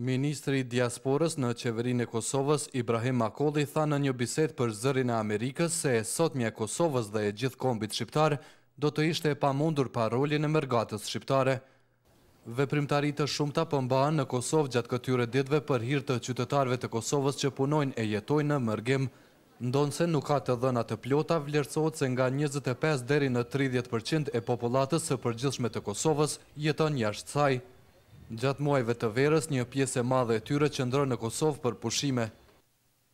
Ministri i Diasporës në qeverin e Kosovës, Ibrahim Makolli, tha në një bisedë për zërin e Amerikës se sot mja Kosovës dhe e gjithë kombit shqiptar do të ishte e pamundur pa rolin e mërgatës shqiptare. Veprimtari të shumta po mbahen në Kosovë gjatë këtyre ditëve për hir të qytetarëve të Kosovës që punojnë e jetojnë në mërgim. Ndonëse nuk ka të dhëna të plota, vlerësot se nga 25 deri në 30% e populatës së përgjithshme të Kosovës jeton jashtë saj. Gjatë muajve të verës, një pjesë e madhe e tyre që ndrë në Kosovë për pushime.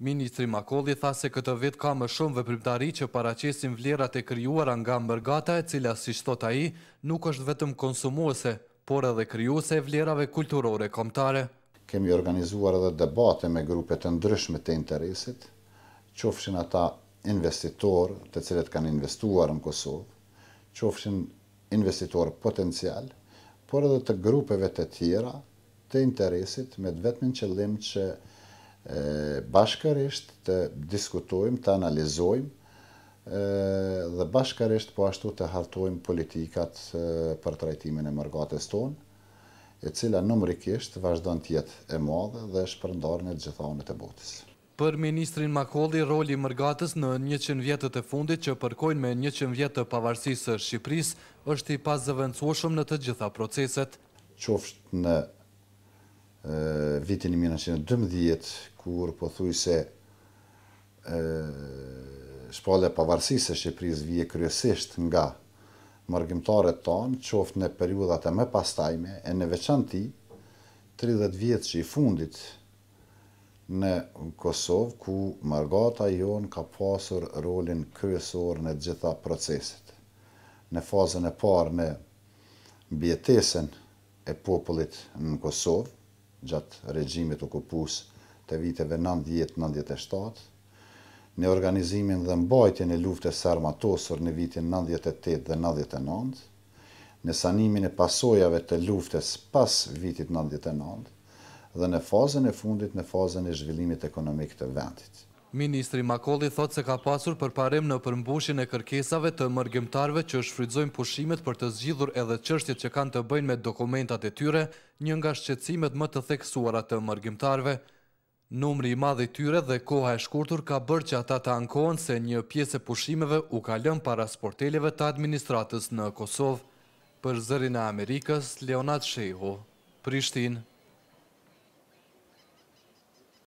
Ministri Makolli tha se këtë vit ka më shumë vëpryptari që paracesin vlerat e kryuara nga mërgata e cila, si shtot a i, nuk është vetëm konsumuese, por edhe kryuese e vlerave kulturore komtare. Kemi organizuar edhe debate me grupet të ndryshme të interesit, qofshin ata investitor të cilet kanë investuar në Kosovë, qofshin investitor potencialë, por edhe të grupeve të tjera të interesit me të vetëmin qëllim që bashkërisht të diskutojmë, të analizojmë dhe bashkërisht po ashtu të hartojmë politikat për trajtimin e mërgatës tonë, e cila numrikisht vazhdojnë tjetë e madhe dhe shpërndarën e gjithaunet e botës. Për Ministrin Makolli, roli mërgatës në 100 vjetët e fundit që përkojnë me 100 vjetë të pavarësisë Shqipëris, është i pas zëvëndësuashëm në të gjitha proceset. Qoftë në vitin i 1912, kur po thuj se e pavarësisë Shqipëris vje kryesisht nga mërgjimtarët tonë, qoftë në periudat e me pastajme, e në veçanti, 30 vjetë që i fundit në Kosovë, ku margata jonë ka pasur rolin kryesor në gjitha procesit. Në fazën e parë në bjetesen e popullit në Kosovë, gjatë regjimit okupus të viteve 90-97, në organizimin dhe mbajtjen e luftës armatosur në vitin 98 dhe 99, në sanimin e pasojave të luftës pas vitit 99, dhe në fazën e fundit në fazën e zhvillimit ekonomik të vendit. Ministri Makolli thot se ka pasur për parem në përmbushin e kërkesave të mërgjimtarve që është fridzojnë pushimet për të zgjidhur edhe qështjet që kanë të bëjnë me dokumentat e tyre një nga shqecimet më të theksuara të mërgjimtarve. Numri i madhe i tyre dhe koha e shkurtur ka bërë që ata të ankohen se një pjesë e pushimeve u kalëm para sporteleve të administratës në Kosovë. Për zërin e Amerikës, Leonat Shehu, Prishtinë.